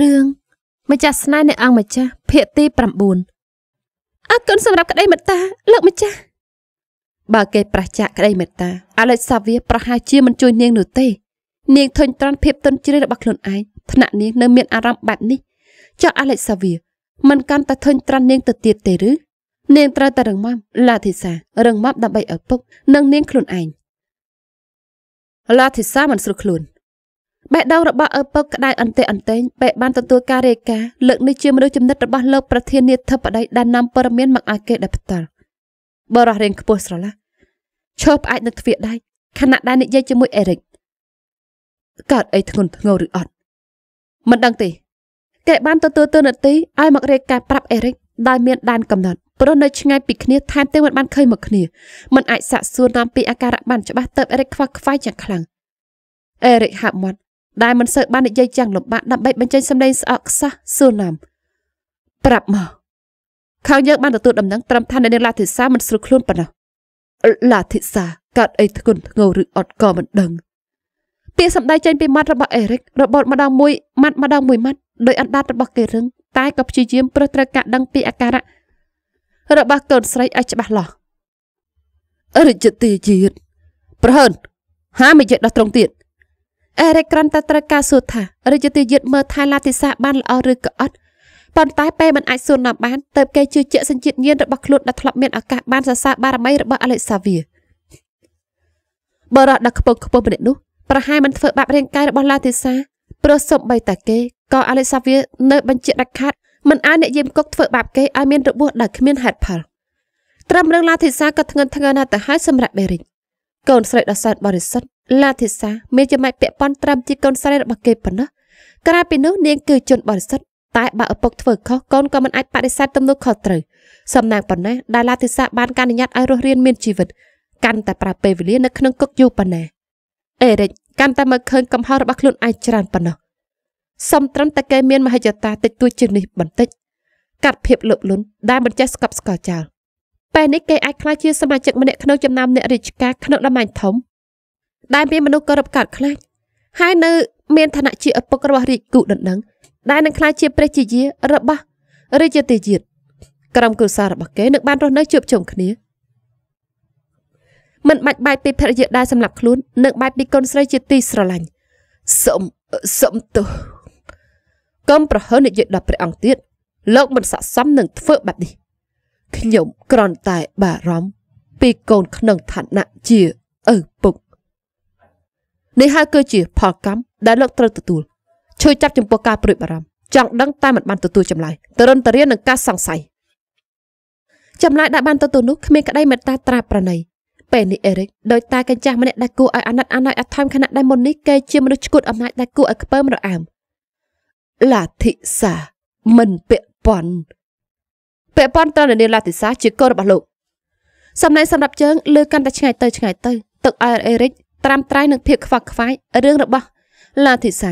រឿងម្ចាស់ស្នេហ៍នៃអង្គម្ចាស់ភាគទី9អរគុណសម្រាប់ក្តីមេត្តាលោកម្ចាស់បើគេប្រះចាកក្តីមេត្តាអលេចសាវាប្រហែលជាមិនជួយនាងនោះទេនាងធុញទ្រាន់ភាពទន់ជ្រាយរបស់ខ្លួនឯងថ្នាក់នាងនៅមានអារម្មណ៍បែបនេះចុះអលេចសាវាមិនកាន់តែធុញទ្រាន់នាងទៅទៀតទេឬនាងត្រូវតែរឹងមាំឡាធីសារឹងមាំដើម្បីឪពុកនិងនាងខ្លួនឯងឡាធីសាមិនស្រួលខ្លួនបេះដូងរបស់ឪពុកក្តៅអន្ទះអន្ទែងពេកបានទទួលការរាយការណ៍លើកនេះជាមនុស្សចំណិតរបស់លោកប្រធានាធិបតីដែលនាំព័ត៌មានមកឲ្យគេដល់ផ្ទាល់បរោះរៀងខ្ពស់ស្រឡះឈើផ្អាច់នៅទ្វារដៃខណៈដែលនិយាយជាមួយអេរិកកើតអីធ្ងន់ធ្ងរឬអត់មិនដឹងទេគេបានទទួលទិននទីឲ្យមករាយការណ៍ប្រាប់អេរិកដោយមានដែនកំណត់ព្រោះនៅឆ្ងាយពីគ្នាថែមទាំងមិនបានឃើញមកគ្នាមិនអាចសាកសួរនាំពីអាការៈបានច្បាស់ទៅអេរិកខ្វះខ្វាយយ៉ាងខ្លាំងអេរិកហាប់មាត់ដែលមិនសូវបាននិយាយយ៉ាងលំបាកដើម្បីបញ្ចេញសម្លេងស្អកខ្សោះសួរឡាមប្រាប់មកខាងយើងបានទទួលដំណឹងត្រឹមថានៅនាងលាធិសាមិនស្រួលខ្លួនប៉ុណ្ណោះលាធិសាកើតអីធ្ងន់ធ្ងរឬអត់ក៏មិនដឹងពាក្យសម្ដីចេញពីមាត់របស់អេរិករបត់ម្ដងមួយម៉ាត់ម្ដងមួយម៉ាត់ដោយអណ្ដាតរបស់គេរឹងតែក៏ព្យាយាមប្រឹសត្រូវការដឹងពីអាការៈរបស់កូនស្រីឲ្យច្បាស់លាស់រិទ្ធិជាតិប្រហើនហាមយៈដល់ត្រង់ទៀតអេរិកគ្រាន់តែត្រូវការសួរថារាជទាយយឹតមើលថាលតិសាបានល្អឬក៏អត់ប៉ុន្តែពេលមិនអាចសួរណាបានទៅគេជឿជាក់សញ្ជាតិញាណរបស់ខ្លួនដែលធ្លាប់មានឱកាសបានសរសើរបារមីរបស់អលេសាវីបរោះដែលខ្ពងខ្ពស់ម្នាក់នោះប្រហែលមិនធ្វើបាបរាងកាយរបស់ឡាទេសាព្រោះសូម្បីតែគេក៏អលេសាវីនៅបញ្ជាដាច់ខាត់មិនឲ្យអ្នកយាមកុកធ្វើបាបគេឲ្យមានរបួសដែលគ្មានហេតុផលត្រឹមរឿងឡាទេសាក៏ធ្ងន់ធ្ងរណាស់ទៅហើយសម្រាប់បេរិចកូនស្រីដ៏សែនបរិសុទ្ធលាធិសាមានចំណែកពាក់ព័ន្ធត្រឹមជាកូនស្រីរបស់គេប៉ុណ្ណោះក្រៅពីនោះនាងគឺជនបរិសុទ្ធតែបើឪពុកធ្វើខុសកូនក៏មិនអាចបដិសេធទំនួលខុសត្រូវសំណាងប៉ុណ្ណាដែលលាធិសាបានការអនុញ្ញាតឲ្យរស់រៀនមានជីវិតកាន់តែប្រាពេលវេលានៅក្នុងគុកយូរប៉ុណ្ណាអេរិចកាន់តែមកឃើញកំហុសរបស់ខ្លួនឯងច្រើនប៉ុណ្ណោះសំត្រឹមតែគេមានមហិច្ឆតាតិចតួចជាងនេះបន្តិចកាត់ភាពលោភលន់ដែលមិនចេះស្កប់ស្កល់ចោលពេលនេះគេអាចក្លាយជាសមាជិកម្នាក់ក្នុងចំណោមអ្នករាជការក្នុងតំណែងធំ ដែលមានមនុស្សគោរពកោតខ្លាចហើយនៅមានឋានៈជាឪពុករបស់រាជគូដណ្ដឹងដែលនឹងក្លាយជាព្រះជាយារបស់រាជទេជាតិក្រុមគ្រួសាររបស់គេនឹងបានរស់នៅជួបជុំគ្នាមិនបាច់បាយពីភរិយាដែលសម្រាប់ខ្លួននឹងបាយពីកូនស្រីជាទីស្រឡាញ់សុំសុំទោសកុំប្រហើនិយាយដល់ព្រះអង្គទៀតលោកមិនស័ក្តិសមនឹងធ្វើបែបនេះខ្ញុំគ្រាន់តែបារម្ភពីកូនក្នុងឋានៈជាឪពុកនេះហើយគឺជាផលកម្មដែលលោកត្រូវទទួលឈឺចាប់ចំពោះការព្រួយបារម្ភចង់ដឹងតែមិនបានទទួលចម្លើយតរុនតរៀននឹងការសង្ស័យចម្លើយដែលបានទទួលនោះគ្មានក្តីមេត្តាត្រាប្រណីពេលនេះអេរិកដោយតាកញ្ចាស់ម្នាក់ដែលគួរឲ្យអាណិតអាណោយអធមខណៈដែលមុននេះគេជាមនុស្សឈ្គួតអំណាចដែលគួរឲ្យខ្ពើមរអាមលាធិសាមិនពាក់ព័ន្ធពាក់ព័ន្ធត្រូវនឹងនាមលតិសាជាកូនរបស់លោកសំឡេងសម្រាប់ជើងលឺកាន់តែឆ្ងាយទៅឆ្ងាយទៅទឹកអែអេរិកត្រាំត្រៃនឹងភាពខ្វាក់ខ្វាយរឿងរបស់លាធិសា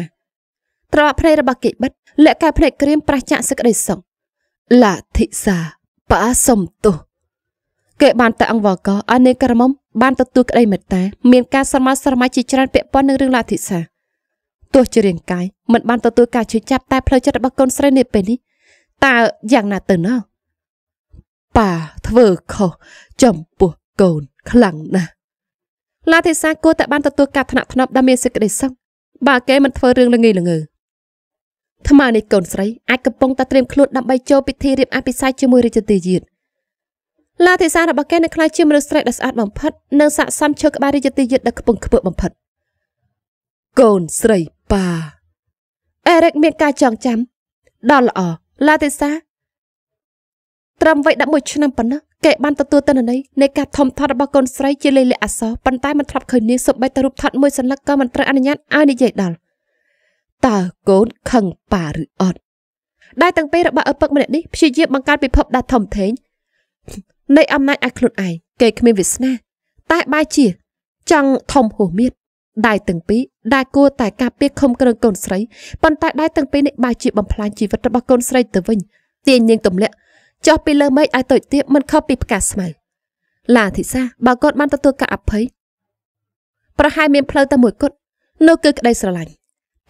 ត្រឡប់ភ្នែករបស់គិបិតលាក់កែភ្នែកក្រៀមប្រះចាក់សឹកដីសុងលាធិសាបាសំទោសគេបានតែអង្វរកអនេករមុំបានទទួលក្តីមេត្តាមានការសរមើស្រមៃជាច្រើនពាក់ព័ន្ធនឹងរឿងលាធិសាទោះជារាងកាយមិនបានទទួលការជួយចាប់តែផ្លូវចិត្តរបស់កូនស្រីនេះពេលនេះតើយ៉ាងណាទៅណោះប៉ាធ្វើខុសចំពោះកូន ខ្លាំងណាស់ឡាទេសាគួរតែបានទទួលការថ្នាក់ធ្នាប់ដែលមានសេចក្តីសុខបើគេមិនធ្វើរឿងល្ងីល្ងើថ្មនេះកូនស្រីអាចកំពុងតែត្រៀមខ្លួនដើម្បីចូលពិធីរៀបអភិសេកជាមួយរាជទាយាទឡាទេសារបស់គេនៅខ្លាចជាមនុស្សស្រីដ៏ស្អាតបំផិតនិងស័ក្តិសមឈើក្បាលរាជទាយាទដ៏ខ្ពង់ខ្ពស់បំផិតកូនស្រីប៉ាអេរិកមាន ការចងចាំដល់ល្អឡាទេសាត្រឹមវ័យ11ឆ្នាំប៉ុណ្ណោះគេបានទទួលទិន្នន័យនៃការធំធាត់របស់កូនស្រីជាលេខលាអសរប៉ុន្តែមិនធ្លាប់ឃើញនាងសូម្បីតែរូបថតមួយសន្លឹកក៏មិនត្រូវអនុញ្ញាតឲ្យនិយាយដល់តើកូនខឹងប៉ាឬអត់ដែលទាំងពីររបស់ឪពុកម្នាក់នេះព្យាយាមបង្កើតពិភពដ៏ធំធេងនៃអំណាចឲ្យខ្លួនឯងគេគ្មានវាសនាតែបែរជាចង់ធំហួសមៀតដៃទាំងពីរដែលគួរតែការពារខំក្រឹងកូនស្រីប៉ុន្តែដៃទាំងពីរនេះបែរជាបំផ្លាញជីវិតរបស់កូនស្រីទៅវិញទាញនាងទម្លាក់ចុះពីលើមេឃឲ្យតូចទៀតមិនខុសពីផ្កាស្មៅឡាអធិសាបើគាត់បានទទួលការអភ័យប្រហែលមានផ្លូវតែមួយគត់នោះគឺក្តីស្រឡាញ់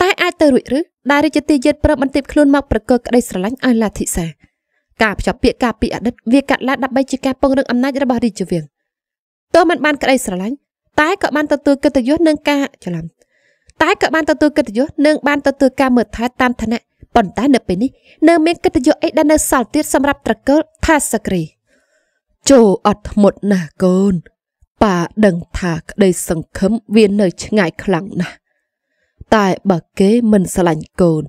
តែអាចទៅរួចឬដែលរាជទាយាទប្រាប់បន្ទាបខ្លួនមកប្រកើក្តីស្រឡាញ់ឲ្យឡាធិសា ការភ្ជាប់ពាក្យការពីអតីតវាកាត់ឡាដើម្បីជាការពង្រឹងអំណាចរបស់រាជវង្សទោះមិនបានក្តីស្រឡាញ់តែក៏បានទទួលកិត្តិយសនិងការច្រឡំតែក៏បានទទួលកិត្តិយសនិងបានទទួលការមើលថែតាមឋានៈប៉ុន្តែនៅពេលនេះនៅមានកិត្តិយសអីដែលនៅសល់ទៀតសម្រាប់ត្រកូលថាសក្រីចូលអត់ធ្មត់ណាស់កូនប៉ាដឹងថាក្តីសង្ឃឹមវានៅ ឆ្ងាយខ្លាំងណាស់តែបើគេមិនស្រឡាញ់កូន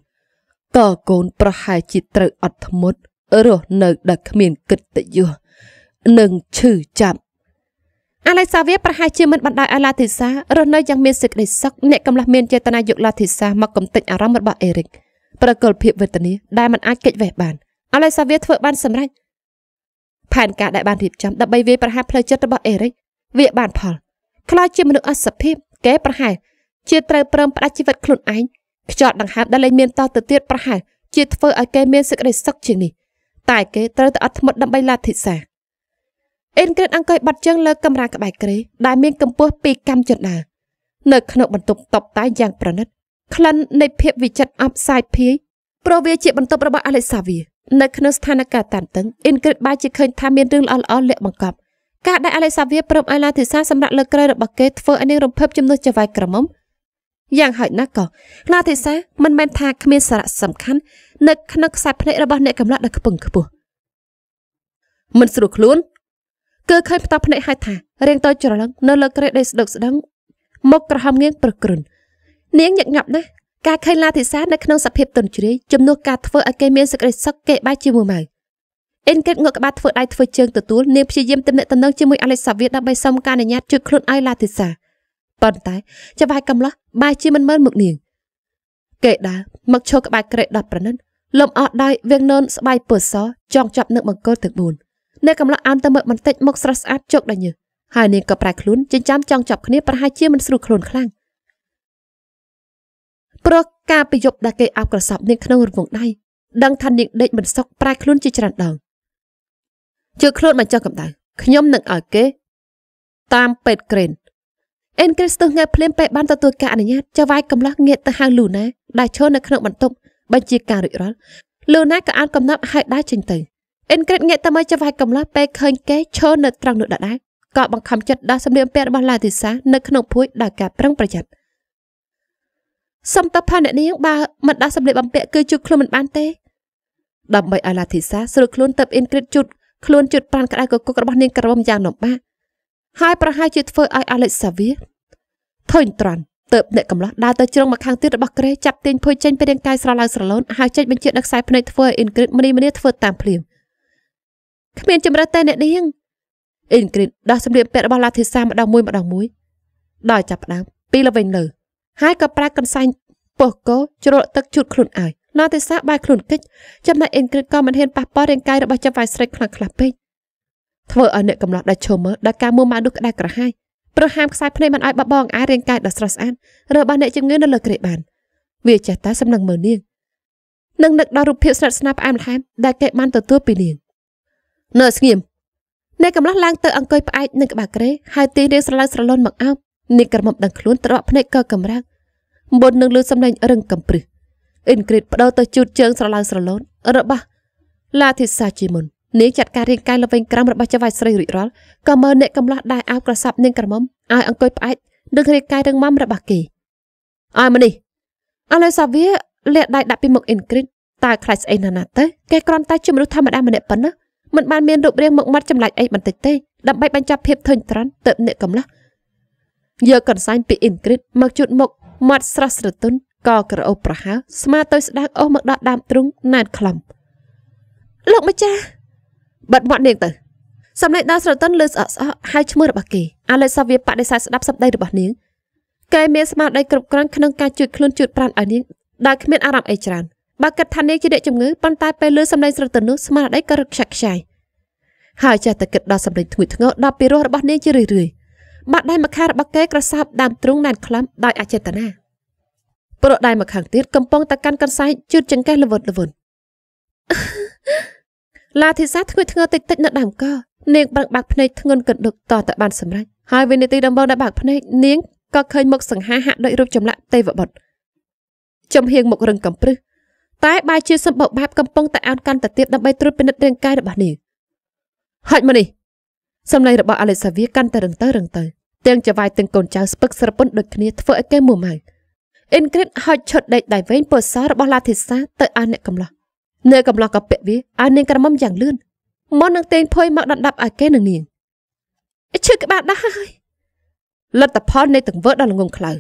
ក៏កូនប្រហែលជាត្រូវអត់ធ្មត់រស់នៅដែលគ្មានកិត្តិយសនិងឈឺចាប់អាឡេសាវាប្រហែលជាមិនបណ្ដោយឲ្យឡាធីសារស់នៅយ៉ាងមានសេចក្តីសុខអ្នកកំឡោះមានចេតនាយកឡាធីសាមកកំទេចអារម្មណ៍របស់អេរិក។ប្រកលភាពវេទនាដែលมันអាចកិច្ចវេះបានឥឡូវសាវៀធ្វើបានសម្រេចផែនការដែលបានរៀបចំដើម្បីវាយប្រហារផ្លូវចិត្តរបស់អេរិកវាបានផលខ្លោចជាមនុស្សអសភាពគេប្រហែលជាត្រូវព្រមផ្ដាច់ជីវិតខ្លួនឯងខ្ចត់ដង្ហើមដែលលែងមានតទៅទៀតប្រហែលជាធ្វើឲ្យគេមានសេចក្តីសុខជាងនេះតែគេត្រូវតែអត់ធ្មត់ដើម្បីលាធិសាអេនក្រេតអង្គុយបាត់ជើងលើកំរាលក្បែរគ្រេដែលមានកម្ពស់2កាំចន្ទើនៅក្នុងបន្ទប់តបតែយ៉ាងប្រណិតក្លិននៃភាពវិចិត្រអាប់សាយភាយព្រោះវាជាបន្ទប់របស់អាឡិសាវីនៅក្នុងស្ថានភាពតានតឹងអ៊ីនគ្រីតបែរជាឃើញថាមានរឿងល្អៗលាក់បង្កប់ការដែលអាឡិសាវីព្រមឲ្យឡាធីសាសម្រាប់លើក្រោយរបស់គេធ្វើឲ្យនាងរំភើបជំនួសចវាយក្រមុំយ៉ាងហោចណាស់ក៏ឡាធីសាមិនមែនថាគ្មានសារៈសំខាន់នៅក្នុងខ្សែភ្នែករបស់អ្នកកម្លាក់ដែលខ្ពឹងខ្ពស់មិនស្រួលខ្លួន គឺឃើញផ្ទះភ្នែកហើយថារៀងតូចច្រឡឹងនៅលើក្រេដីស្ដុកស្ដឹងមុខក្រហមងៀងប្រក្រន់នាងញឹកញាប់ណាស់ការឃើញឡាធីសានៅក្នុងសភាពទន់ជ្រាយជំនួសការធ្វើឲ្យគេមានសេចក្តីសុខគេបែរជាមួម៉ៅអ៊ិនកិតងក់ក្បាលធ្វើដៃធ្វើជើងទទួលនាងព្យាយាមទំនាក់ទំនងជាមួយអាឡិចសាវៀដើម្បីសុំការអនុញ្ញាតជួយខ្លួនឲ្យឡាធីសាប៉ុន្តែច្បាយកំឡោះបែរជាមិនមើលមុខនាងគេដើរមកឈរក្បែរក្រេដប់ប្រណិតលំអស់ដៃវៀងនូនស្បែកពើសចងចាប់នឹងបង្គោលទាំង4នៅកំឡោះអោនទៅមើលបន្តិចមកស្រស់ស្អាតជោគដល់ញើសហើយនាងក៏ប្រែខ្លួនចិញ្ចាំចង់ចាប់គ្នាប្រហែលជាមិនស្រួលខ្លួនខ្លាំងព្រោះការពីយប់ដែលគេអាប់ក្រសប់នាងក្នុងរង្វង់ដៃដឹងថានាងដេកមិនសុខប្រែខ្លួនជាច្រើនដងជឿខ្លួនបញ្ចុះកម្ដៅខ្ញុំនឹងឲ្យគេតាមពេទ្យក្រេនអេនក្រេស្ទុះងាភ្លាមពេលបានទទួលការអនុញ្ញាតចៅវាយកំឡោះងាកទៅហៅលូណាដែលឈរនៅក្នុងបន្ទប់បញ្ជាការរួចរាល់លូណាក៏អានកំណប់ហៅដែរចេញទៅអេនក្រេតងាកទៅមើលចៅវាយកំឡោះពេលឃើញគេឈរនៅត្រង់នោះដដែលក៏បង្ខំចិត្តដល់សម្លៀកបំពាក់របស់ឡាទីសានៅក្នុងភួយដោយការប្រឹងប្រយ័ត្នសំតបថាអ្នកនាងបើមិនដាស់សម្លៀកបំពាក់គឺជូតខ្លួនមិនបានទេដើម្បីឲ្យឡាធីសាស្រួលខ្លួនទៅអ៊ីនគ្រីតជូតខ្លួនជូតប្រានក្តៅកគុករបស់នាងក្រមុំយ៉ាងលំបាកហើយប្រហែលជាធ្វើឲ្យអាឡិចសាវីធុញទ្រាន់ទៅអ្នកកំឡោះដើរទៅជ្រុងមកខាងទៀតរបស់ក្រេចាប់ទាញភួយចេញពីរាងកាយស្រឡៅស្រឡូនហើយចេញបញ្ជាដល់ខ្សែភ្នែកធ្វើឲ្យអ៊ីនគ្រីតមនីមនីធ្វើតាមភ្លាមគ្មាន ចម្រើសតែ អ្នកនាងអ៊ីនគ្រីតដោះសម្លៀកបំពាក់របស់ឡាធីសាម្ដងមួយម្ដងមួយដល់ចាប់ផ្ដើមពីលវិញលើហើយក៏ប្រើកន្សែងពោះកោជ្រលក់ទឹកជូតខ្លួនឲ្យណាទេសាបាយខ្លួនគិចចំណែកអេនគ្រីតក៏មិនហ៊ានប៉ះពាល់រាងកាយរបស់ចាំវាយស្រីខ្លាំងខ្លះពេកធ្វើឲ្យអ្នកកំឡោះដាច់ឈរមើលដល់ការមួម៉ៅនោះក្តៅក្រហាយព្រោះហាមខ្សែភ្នែកមិនឲ្យបបងអាយរាងកាយដ៏ស្រស់ស្អាតរបស់អ្នកជំងឺនៅលើគ្រែបាន វាចេះតែសំឡឹងមើលនាងនិងនឹកដល់រូបភាពស្និទ្ធស្នាលផ្អែមល្ហែមដែលគេបានទទួលពីនាងនៅស្ងៀមអ្នកកំឡោះឡើងទៅអង្គុយផ្អែកនឹងក្បាលគ្រែហើយទីរៀងស្រឡៅស្រលន់មកអោបនេះក្រមុំដឹងខ្លួនត្រកភ្នែកក៏កម្រើកមុននឹងលឺសំឡេងរឹងកំព្រឹសអ៊ីនគ្រីតបដូរទៅជូតជើងស្រឡៅស្រឡូនរបស់ឡាធីសាជាមុននាងចាត់ការរៀងកាយលវិញក្រំរបស់ចៅវាយស្រីរួចរាល់ក៏មើលអ្នកកំឡោះដែរអោបក្រសាប់នាងក្រមុំឲ្យអង្គុយផ្អែកនឹងរាងកាយរឹងមាំរបស់គេអើមកនេះឥឡូវសាវាលាក់ដៃដាក់ពីមុខអ៊ីនគ្រីតតើខ្លាចស្អីណាស់ណាទៅគេគ្រាន់តែជាមនុស្សធម្មតាម្នាក់ប៉ុណ្ណោះមិនបានមានរូបរាងមុខមាត់ចម្លែកអីបន្តិចទេដើម្បីបញ្ចប់ភាពធុញទ្រាន់ទៅអ្នកកំឡោះយកកន្សែងពីអ៊ីនគ្រីតមកជូតមុខមាត់ស្រស់ស្រទន់ក៏ក្រអូបប្រហើស្មាទៅស្ដាកអស់មកដល់ដើមទ្រូងណែនខ្លំលោកម្ចាស់បាត់មាត់នាងទៅសម្លេងដាស្រទន់លើស្អកស្អកហើយឈ្មោះរបស់គេអាឡេសាវាបដិសេធស្ដាប់សម្ដីរបស់នាងគេមានស្មារតីគ្រប់គ្រាន់ក្នុងការជួយខ្លួនជួយប្រាណឲ្យនាងដែលគ្មានអារម្មណ៍អីច្រើនបើគិតថានាងជាអ្នកជំងឺប៉ុន្តែពេលលើសម្លេងស្រទន់នោះស្មារតីក៏រឹកខ្ចាក់ខ្ចាយហើយចេះតែគិតដល់សម្លេងធ្ងួយធ្ងរដល់ពីរោះរបស់នាងជារឿយៗបាត់ដៃម្ខាងរបស់គេក្រសោបដើមទ្រូងណែនខ្លឹមដោយអចេតនាព្រោះដៃម្ខាងទៀតកំពុងតែកាន់កន្សែងជូតចង្កេះល្វត់ល្វន់ឡាធីសាធ្ងន់ធ្ងរតិចតិចនៅដើមកនាងប្រឹងបាក់ភ្នែកធ្ងន់កណ្ដុក តតបានសម្រេចហើយវិនាទីដំបូងដែលបាក់ភ្នែកនាងក៏ឃើញមុខសង្ហាហាក់ដូចរូបចម្លាក់ទេវបុត្រចំហៀងមុខរឹងកំព្រឹសតែបែរជាសម្បោកបែបកំពុងតែអោនកាន់តែទៀតដើម្បីត្រួតពិនិត្យរាងកាយរបស់នាងហុចមកនេះសម្លេងរបស់អាឡិសាវីកាន់តែរឹងទៅរឹងទៅទាំងចវាយទាំងកូនចៅស្ពឹកស្រពន់ដូចគ្នាធ្វើឲ្យគេមួម៉ៅអ៊ីនគ្រីតហោចឈុតដេកដៃវែងពោសាររបស់ឡាធីសាទៅអាអ្នកកំឡោះនៅកំឡោះក៏ពាក់វាអានាងក្រមុំយ៉ាងលឿនមុននឹងទេងភុយមកដណ្ដាប់ឲ្យគេនឹងនាងឈឺក្បាលដាស់ហើយលទ្ធផលនៃទង្វើដ៏ល្ងង់ខ្លៅ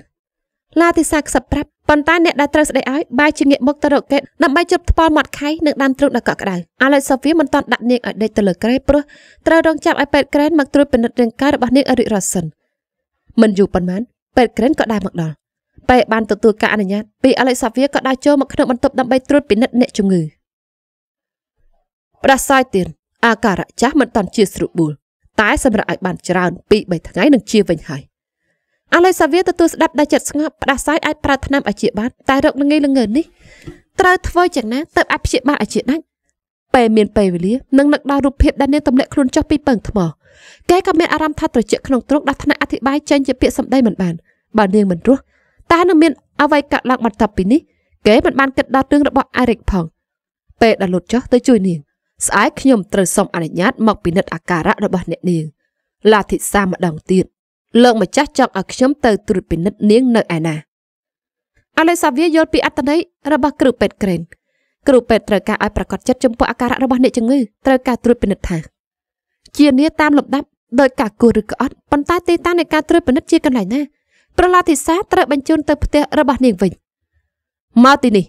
ឡាទីសាខ្សឹបប្រាប់ប៉ុន្តែអ្នកដែលត្រូវស្ដីឲ្យបែរជាងាកមុខទៅរកកេតដើម្បីជប់ថ្ពាល់មាត់ខៃនិងដាំទ្រូងដល់កក់ក្ដៅអាឡិចសូហ្វីមិនទាន់ដាក់នាងឲ្យដេកទៅលើក្រែព្រោះត្រូវរងចាំឲ្យពេទ្យក្រែនមកត្រួតពិនិត្យរាងកាយរបស់នាងឲ្យរួចរាល់សិនមិនយូរប៉ុន្មាន ពេទ្យក្រែនក៏ដើរមកដល់ពេទ្យបានទទួលការអនុញ្ញាតពីអាឡិចសូហ្វីក៏ដើរចូលមកក្នុងបន្ទប់ដើម្បីត្រួតពិនិត្យអ្នកជំងឺផ្ដាសាយទៀតអាការៈចាស់មិនតាន់ជាស្រួលបួលតែសម្រាប់ឲ្យបានច្រើន2 3ថ្ងៃនឹងជាវិញហើយឥឡូវសាវាទទួលស្ដាប់ដោយចិត្តស្ងប់ផ្ដាសាយអាចប្រើថ្នាំអជាបាទតែរោគល្ងីល្ងើនេះត្រូវធ្វើយ៉ាងណាទៅអាចព្យាបាលអជាដាច់ពេលមានពេលវេលានឹងនឹកដល់រូបភាពដែលនាងទម្លាក់ខ្លួនចុះពីពឹងថ្មគេក៏មានអារម្មណ៍ថាត្រជាក់ក្នុងទ្រុងដល់ថ្នាក់អធិប្បាយចេញជាពាក្យសម្ដីមិនបានបើនាងមិនរស់តើនឹងមានអ្វីកើតឡើងបន្ទាប់ពីនេះ គេមិនបានគិតដល់រឿងរបស់អារិកផង ពេលដែលលុតចុះទៅជួយ នាង ស្អែកខ្ញុំត្រូវសុំអនុញ្ញាតមកពិនិត្យអាការៈរបស់អ្នកនាងលាធិសាម្ដងទៀតលោកម្ចាស់ចង់ឲ្យខ្ញុំទៅត្រួតពិនិត្យនាងនៅឯណាអលេសាវីយល់ពីអត្តន័យរបស់គ្រូពេទ្យក្រែនគ្រូពេទ្យត្រូវការឲ្យប្រកាសចិត្តចំពោះអាការៈរបស់អ្នកជំងឺត្រូវការត្រួតពិនិត្យថាជានីតាមលំដាប់ដោយការគួរឬក៏អត់ប៉ុន្តែទីតាំងនៃការត្រួតពិនិត្យជាកន្លែងណាប្រឡាទិសា ត្រូវបញ្ជូនទៅផ្ទះរបស់នាងវិញមកទីនេះ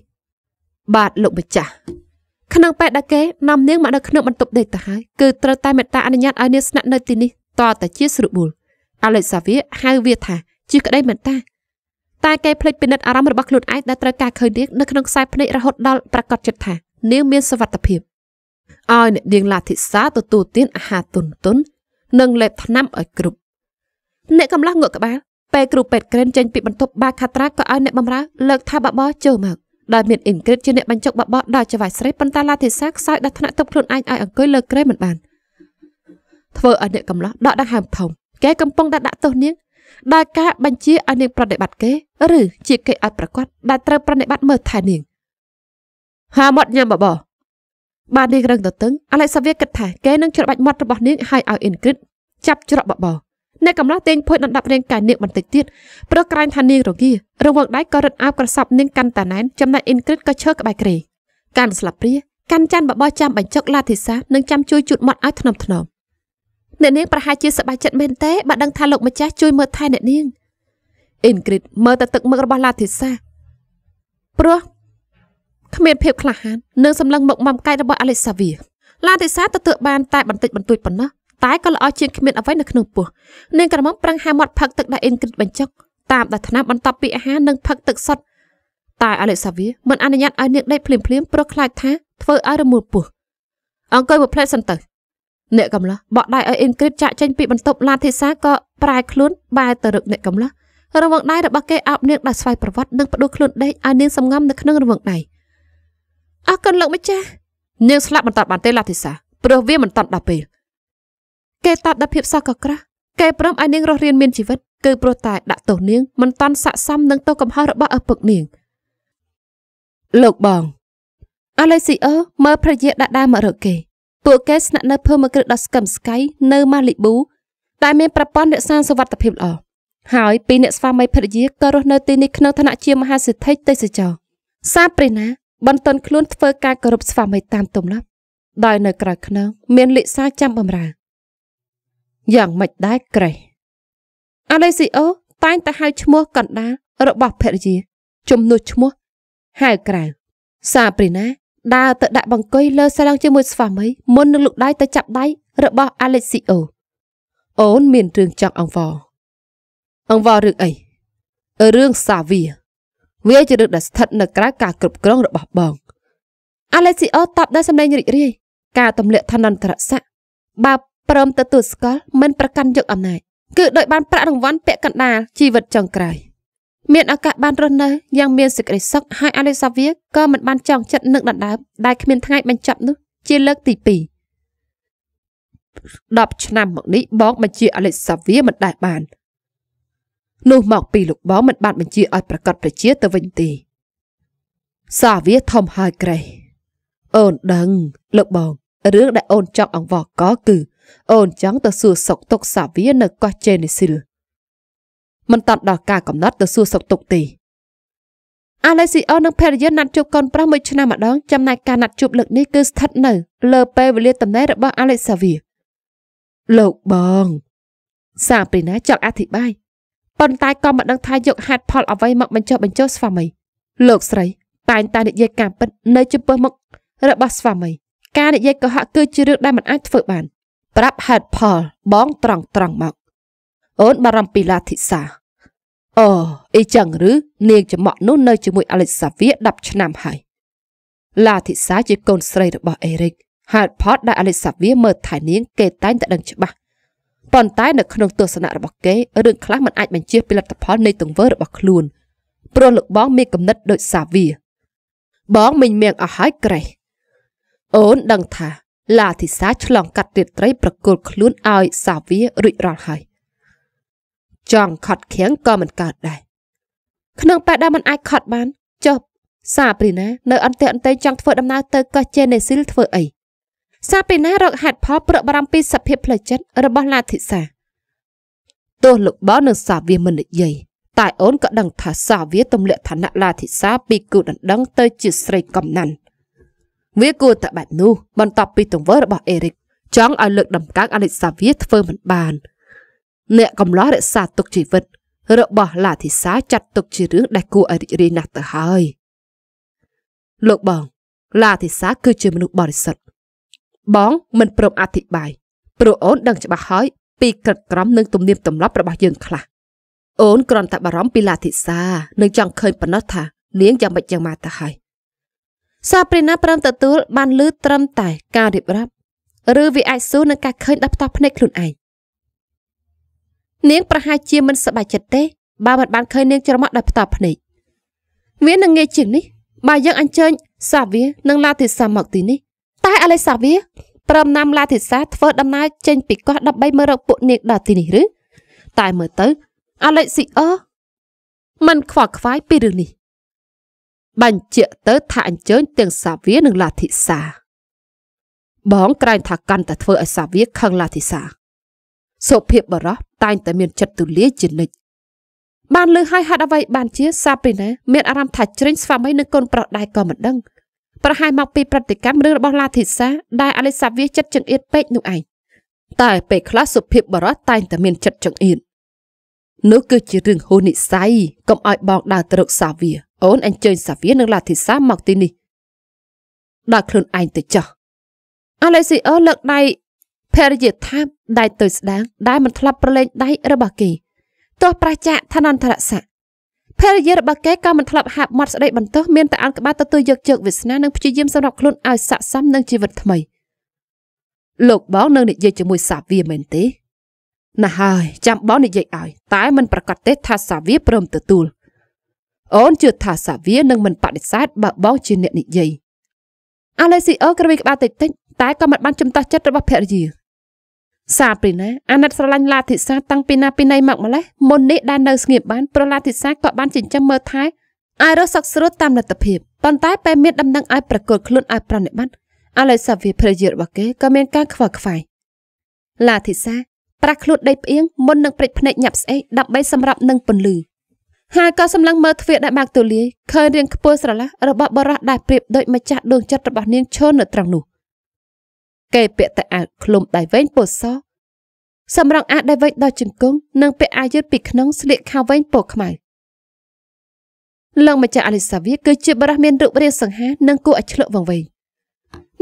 បាទលោកម្ចាស់ក្នុងពេលដែលគេនាំនាងមកដល់ក្នុងបន្ទប់ដេកទៅហើយគឺត្រូវតែមេត្តាអនុញ្ញាតឲ្យនាងស្នាក់នៅទីនេះតតែជាស្រួលបួលអាឡិចសាវីហៅវាថាជាក្តីមេត្តាតែគេភ្លេចពិនិត្យអារម្មណ៍របស់ខ្លួនឯងដែលត្រូវការឃើញនាងនៅក្នុងខ្សែភ្នែករហូតដល់ប្រកាសចិត្តថានាងមានសុវត្ថិភាពឲ្យអ្នកនាង លាធិសាទទួលទានអាហារទុនទុននិងលេបថ្នាំឲ្យគ្រប់អ្នកកំឡោះងក់ក្បាលពេលគ្រូពេទ្យក្រែនចេញពីបន្ទប់បាខាត្រាក៏ឲ្យអ្នកបម្រើលើកថាបបោចូលមកដោយមានអ៊ីនគ្រីតជាអ្នកបញ្ចុកបបោដល់ចវាយស្រីប៉ុន្តែលាធិសាខ្សោយដល់ថ្នាក់ទប់ខ្លួនឯងឲ្យអង្គុយលើក្រែមិនបានធ្វើឲ្យអ្នកកំឡោះដកដង្ហើមធំគេកំពុងតែដាក់ទោសនាងដោយការបញ្ជាឲ្យនាង ប្រតិបត្តិគេ ឬ ជាគេឲ្យប្រកាសដែលត្រូវប្រតិបត្តិមើលថែនាងហាមាត់ញ៉ាំបបោបាននាងរឹងទៅតឹងអលេសាវីគិតថាគេនឹងច្របាច់មាត់របស់នាងឲ្យឲ្យអ៊ីនគ្រីតចាប់ច្រកបបោអ្នកកំឡោះទាញភួយដណ្ដប់រាងកាយនាងបន្តិចទៀតព្រោះក្រែងថានាងរងារង្វឹងដៃក៏រត់អាបក្រសប់នាងកាន់តាណែនចំណែកអ៊ីនគ្រីតក៏ឈើក្បែរគ្រេកាន់ស្លាប់ព្រាកាន់ចាន់បបោចាំបញ្ចុកលាធិសានិងចាំជួយជូតមាត់ឲ្យថ្នមថ្នមអ្នកនាងប្រហែលជាសប្បាយចិត្តមែនទេបើដឹងថាលោកម្ចាស់ជួយមើលថែអ្នកនាងអ៊ីនគ្រីតមើលទៅទឹកមឹករបស់ឡាធីសាព្រោះគ្មានភាពក្លាហាននឹងសម្លឹងមុខមំកាយរបស់អាលិសាវីឡាទីសាទទួលបានតែបន្តិចបន្តួចប៉ុណ្ណោះតែក៏ល្អជាងគ្មានអ្វីនៅក្នុងពោះនាងក្រមុំប្រឹងហែមាត់ផឹកទឹកដែលអ៊ីនគ្រីតបញ្ចុកតាមដែលថ្នាំបន្ទាប់ពីអាហារនិងផឹកទឹកសុទ្ធតែអាលិសាវីមិនអនុញ្ញាតឲ្យនាងដេកភ្លាមភ្លាមព្រោះខ្លាចថាធ្វើឲ្យរមួលពោះអង្គុយមួយផ្លែសិនទៅអ្នកកំឡោះបក់ដៃឲ្យអ៊ីនគ្រីតចាក់ចេញពីបន្ទប់ឡានធីសាក៏ប្រែខ្លួនបែរទៅរឹកអ្នកកំឡោះរង្វង់ដៃរបស់គេអោបនាងដោយស្វ័យប្រវត្តិនិងផ្ដួលខ្លួនដេកឲ្យនាងសំងំនៅក្នុងរង្វង់ដៃអរគុណលោកម្ចាស់នាងស្លាប់មិនតាត់បានទេឡាធីសាព្រោះវាមិនតាត់ដល់ពេលគេតាត់ដល់ភាពសោះក៏ក្រាស់គេព្រមឲ្យនាងរស់រៀនមានជីវិតគឺព្រោះតែដាក់ទោសនាងមិនតាន់ស័កសមនឹងទោសកំហុសរបស់ឪពុកនាងលោកបងអាឡេស៊ីអឺមើលភរិយាដាក់ដើមមករកគេពួកគេស្នាក់នៅភូមិមក្រឹកដ៏ស្កឹមស្កៃនៅម៉ាលីប៊ូដែលមានប្រព័ន្ធរក្សាសុវត្ថិភាពល្អហើយពីរអ្នកស្វាមីភរិយាក៏រស់នៅទីនេះក្នុងឋានៈជាមហាសេដ្ឋីទេសចរសាប្រីណា បន្តខ្លួនធ្វើការគោរពស្វាមីតាមទំលាប់ដោយនៅក្រៅខ្នងមានលិសាចាំបំរើយ៉ាងម៉េចដែរក្រេះអាឡេស៊ីអូតែងតែហៅឈ្មោះកណ្ដាលរបស់ភរិយាជំនួសឈ្មោះហៅក្រៅសាប្រីណាដើរទៅដាក់បង្គីលើស្រាំងជាមួយស្វាមីមុននឹងលោកដៃទៅចាប់ដៃរបស់អាឡិចស៊ីអូអូនមានរឿងចង់អង្វរអង្វររឿងអីរឿងសាវាវាជារឿងដែលស្ថិតនៅក្រៅការគ្រប់គ្រងរបស់បងអាឡិចស៊ីអូតបដោយសម្លេងរីករាយការទម្លាក់ឋានន្តរស័ក្តិបើព្រមទទួលស្គាល់មិនប្រកាន់យកអំណាចគឺដោយបាន ប្រាក់រង្វាន់ពាក់កណ្ដាលជីវិតចុងក្រោយ។មានឱកាសបានរស់នៅយ៉ាងមានសេចក្តីសុខហើយអាលីសាវៀក៏មិនបានចង់ចិត្តនឹកដណ្ដើមដែលគ្មានថ្ងៃបញ្ចប់នោះជាលើកទី2 10ឆ្នាំមកនេះបងបញ្ជាអាលីសាវៀមិនដែលបាន នោះមកពីលោកបងមិនបានបញ្ជាឲ្យប្រកាសប្រជាទៅវិញទេសាវៀធំហើយក្រេះអូនដឹងលោកបងរឿងដែលអូនចង់អង្វរកគឺអូនចង់ទៅសួរសុខទុក្ខសាវៀនៅកោះចេនីស៊ីលមិនតាន់ដល់ការកំណត់ទៅសួរសុខទុក្ខទេអាឡេស៊ីអូនិងភរិយាណាត់ជួបកូនប្រុសមួយឆ្នាំម្ដងចំណែកការណាត់ជួបលើកនេះគឺស្ថិតនៅលើពេលវេលាតំណែងរបស់អាឡេសាវីលោកបង សាព្រីណាចង់អធិប្បាយប៉ុន្តែក៏មិនដឹងថាយកហេតុផលអ្វីមកបញ្ចុះបញ្ចោស្វាមីលោកស្រីតែងតែនិយាយការពិតនៅចំពោះមុខរបស់ស្វាមី ការនិយាយកុហកគឺជារឿងដែលមិនអាចធ្វើបានប្រាប់ហេតុផល បងត្រង់ត្រង់មក អូនបារម្ភពីលាធិសាអូអីចឹងឬ នាងច្មក់នោះនៅជាមួយអាលិសាវី10ឆ្នាំហើយឡាធីសាជាកូនស្រីរបស់អេរិកហេតុផលដែលអាលិសាវីមើលថែនាងគេតែងតែដឹងច្បាស់ប៉ុន្តែនៅក្នុងទស្សនៈរបស់គេរឿងខ្លះมันអាចបញ្ជាពីលទ្ធផលនៃទង្វើរបស់ខ្លួនព្រោះលោកបងមានគំនិតដូចសាវីបងមិញមៀងអស់ហើយក្រេះអូនដឹងថាឡាធីសាឆ្លងកាត់ទៀតត្រីប្រគល់ខ្លួនឲ្យសាវីរួចរាល់ហើយចង់ខត់ខៀងក៏មិនកើតដែរក្នុងពេលដែលមិនអាចខត់បានចុះសាព្រីណានៅអន្តេអន្តេចង់ធ្វើដំណើរទៅកោះចេនេស៊ីលធ្វើអីសាព្រីណារកហេតុផលប្រឹកបារម្ភពីសភាពផ្លូវចិត្តរបស់ឡាធិសាទោះលោកបងនឹងសាវាមិននិយាយតែអូនក៏ដឹងថាសាវាទម្លាក់ឋានៈឡាធិសាពីគូដណ្ដឹងទៅ ជាស្រីកំណាន់វាគួរតែបែបនោះបន្ទាប់ពី ទង្វើ របស់អេរិកចង់ឲ្យលើកដំកើងអលិសាវាធ្វើមិនបានអ្នកកំឡោះរក្សាទុកជីវិត របស់ឡាធីសាចាត់ទុកជារឿងដែលគួរឲ្យរីករាយណាស់ទៅហើយលោកបងឡាធីសាគឺជាមនុស្សបរិសុទ្ធបង មិនព្រមអធិប្បាយព្រោះអូនដឹងច្បាស់ហើយពីក្រឹតក្រមនិងទំនៀមទម្លាប់របស់យើងខ្លះអូនគ្រាន់តែបារម្ភពីឡាធីសានិងចង់ឃើញប៉ុណ្ណោះថានាងយ៉ាងម៉េចយ៉ាងម៉ាទៅហើយសាព្រីណាព្រមទទួលបានលឺត្រឹមតែការរៀបរាប់ឬវាអាចស៊ូនឹងការឃើញដល់ផ្ទាល់ភ្នែកខ្លួនឯងនាងប្រហែលជាមិនសប្បាយចិត្តទេបើមិនបានឃើញនាងច្រមុះដោយផ្ទាល់ភ្នែកវានឹងងាយជាងនេះបើយើងអញ្ជើញសាវានិងឡាទិសាមកទីនេះតែឥឡូវសាវាព្រមនាំឡាទិសាធ្វើដំណើរចេញ ពីកោះដើម្បីមើលរកពួកនាងដល់ទីនេះឬតែមើលទៅអាឡិចស៊ីអឺមិនខ្វល់ខ្វាយពីរឿងនេះបញ្ជាក់ទៅថាអញ្ជើញទាំងសាវានិងឡាធិសា បងក្រែងថាកាន់តែធ្វើឲ្យសាវាខឹងឡាធិសាសុភាពបរោះតែងតែមានចិត្តទូលាយជានិច្ចបានលើហើយហាត់អ្វីបានជាសាពីណាមានអារម្មណ៍ថាជ្រេញស្វាមីនឹងកូនប្រុសដែរក៏មិនដឹងប្រហែលមកពីប្រតិកម្មរឿងរបស់ឡាធីសាដែលអលិសាវាចិត្តចង្អៀតពេកនោះឯងតែពេលខ្លះសុភាពបរោះតែងតែមានចិត្តចង្អៀតនោះគឺជារឿងហូនិស័យកុំឲ្យបងដើរត្រកសាវាអូនអញ្ជើញសាវានិងឡាធីសាមកទីនេះដល់ខ្លួនឯងទៅចោះអាឡេស៊ីអឺលើកដៃភរិយាថាបដៃទៅស្ដាងដែលមិនធ្លាប់ប្រឡែងដៃរបស់គេទោះប្រចាក់ឋានន្តរស័ក្តិភរិយារបស់គេក៏មិនធ្លាប់ហាប់មាត់ស្ដីបន្ទោសមានតែអានក្បាលទទួលយកជើកវាសនានិងព្យាយាមសម្រាប់ខ្លួនឲ្យស័កសមនឹងជីវិតថ្មីលោកបងនៅនិយាយជាមួយសាវាមែនទេណាស់ហើយចាំបងនិយាយឲ្យ តែមិនប្រកាសទេថាសាវាព្រមទទួលអូនជឿថាសាវានឹងមិនបដិសេធបើបងជាអ្នកនិយាយអាឡេស៊ីអូក្រវីក្បាលតិចតិចតែក៏មិនបានចំតោះចិត្តរបស់ភរិយាសាពីណាអាណិតស្រឡាញ់លាធិសាតាំងពីណាពីណីមកម្លេះមុននេះដែលនៅស្ងៀមបានប្រលាធិសាក៏បានចិញ្ចឹមមើលថែឲ្យរស់សុខស្រួលតាមលទ្ធភាពប៉ុន្តែពេលមានដំណឹងឲ្យប្រកួតខ្លួនឲ្យប្រណិប័តឥឡូវសាវីភរិយារបស់គេក៏មានការខ្វល់ខ្វាយលាធិសា ប្រះខ្លួនដេកផ្អៀងមុននឹងព្រិចភ្នែកញាប់ស្អេកដើម្បីសម្រាប់នឹងពន្លឺហើយក៏សម្លឹងមើលទ្វារដែលបាក់ទូលាយឃើញរាងខ្ពស់ស្រឡះរបស់បរោះដែលប្រៀបដូចម្ចាស់ដួងចិត្តរបស់នាងឈរនៅត្រង់នោះគេពាក់តែអាវឃ្លុំដៃវែងពោសសម្រងអាដៃវែងដល់ជង្គង់និងពាក់អាវយឺតពីក្នុងស្លៀកខោវែងពណ៌ខ្មៅលោកម្ចាស់អាលីសាវីគឺជាបរិះមានរូបរាងសង្ហានិងគួរឲ្យឆ្លក់វង្វេង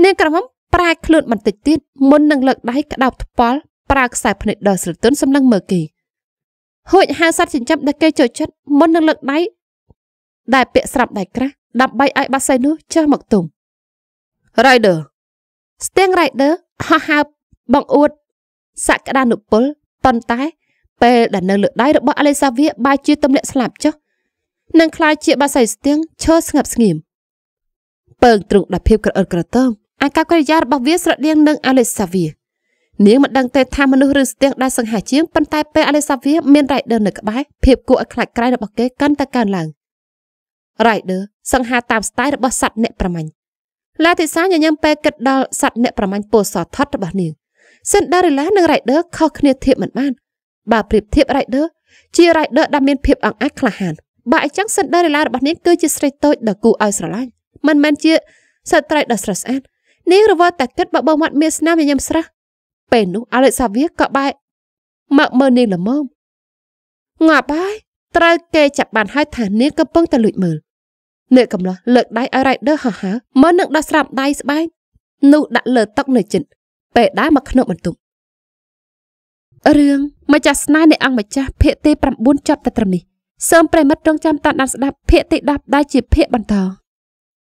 នាងក្រមុំប្រែខ្លួនបន្តិចទៀតមុននឹងលើកដៃក្តោបថ្ពាល់ប្រើខ្សែភ្នែកដ៏ស្រទន់សម្លឹងមើលគេហួចហៅសត្វចិញ្ចឹមដែលគេចូលចិត្តមុននឹងលើកដៃដែលពាក់ស្រាប់ដៃក្រាស់ដើម្បីឲ្យបាក់សៃនោះចាស់មកទុំ Rider Sting Rider ហោះហើបបង្អួតសក្តានុពលប៉ុន្តែ ពេលដែលនៅលើដៃរបស់ Alexa វាបែរជាទម្លាក់ស្លាប់ចុះនឹងខ្លាចជាបាសៃស្ទៀងឈើស្ងប់ស្ងៀមពើងទ្រង់ដល់ភាពក្រអឺតក្រទមអាកប្បកិរិយារបស់វាស្រដៀងនឹង Alexa វានាងមិនដឹងទេថាមនុស្សឬស្ទៀងដែលសង្ហាជាងប៉ុន្តែពេល Alexa វាមាន Rider នៅក្បែរភាពគួរឲ្យខ្លាចក្រៃរបស់គេកាន់តែកើនឡើង Rider សង្ហាតាមស្ទាយរបស់សត្វអ្នកប្រមាញ់ឡាទិសាញញឹមពេលគិតដល់សត្វអ្នកប្រមាញ់ពោសថត់របស់នាងសិនដារីឡានិងរ៉ៃដឺខុសគ្នាធៀបមិនបានបើប្រៀបធៀបរ៉ៃដឺជារ៉ៃដឺដែលមានភាពអង្អាចក្លាហានបើអញ្ចឹងសិនដារីឡារបស់នាងគឺជាស្រីតូចដ៏គួរឲ្យស្រឡាញ់មិនមែនជាស្ត្រីដ៏ស្រស់ស្អាតនាងរវល់តែគិតបើបងមាត់មានស្នាមញញឹមស្រស់ពេលនោះអាឡិសាវីក៏បែកមកមើលនាងល្មមងាប់ហើយត្រូវគេចាប់បានហើយថានាងកំពុងតែលួចមើលអ្នកកំឡោះលើកដៃឲ្យ rider ហោះហើរមិននឹងដោះស្រាបដៃស្បែកនោះ ដាក់លើតុនៅជិតពេលដើរមកក្នុងបន្ទប់រឿងម្ចាស់ស្នេហ៍នៃអង្គម្ចាស់ភាគទី9ចប់តែត្រឹមនេះសូមប្រិមិត្តរងចាំតាមដានស្ដាប់ភាគទី10ដែលជាភាគបន្ត